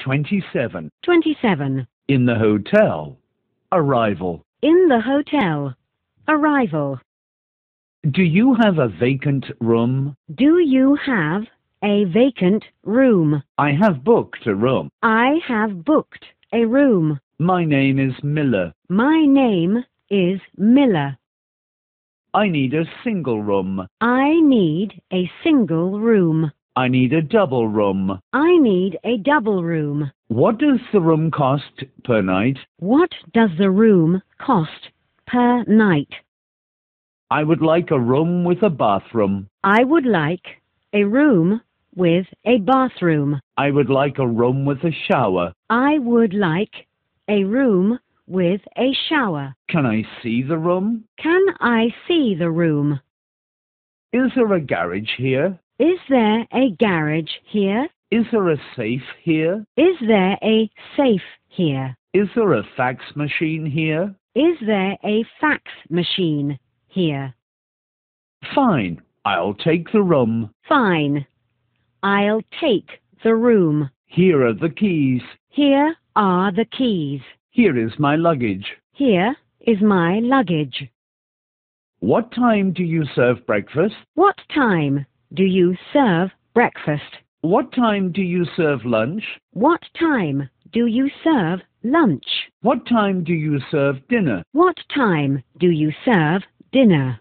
27. 27. In the hotel. Arrival. In the hotel. Arrival. Do you have a vacant room? Do you have a vacant room? I have booked a room. I have booked a room. My name is Miller. My name is Miller. I need a single room. I need a single room. I need a double room. I need a double room. What does the room cost per night? What does the room cost per night? I would like a room with a bathroom. I would like a room with a bathroom. I would like a room with a shower. I would like a room with a shower. Can I see the room? Can I see the room? Is there a garage here? Is there a garage here? Is there a safe here? Is there a safe here? Is there a fax machine here? Is there a fax machine here? Fine, I'll take the room. Fine, I'll take the room. Here are the keys. Here are the keys. Here is my luggage. Here is my luggage. What time do you serve breakfast? What time do you serve breakfast? What time do you serve lunch? What time do you serve lunch? What time do you serve dinner? What time do you serve dinner?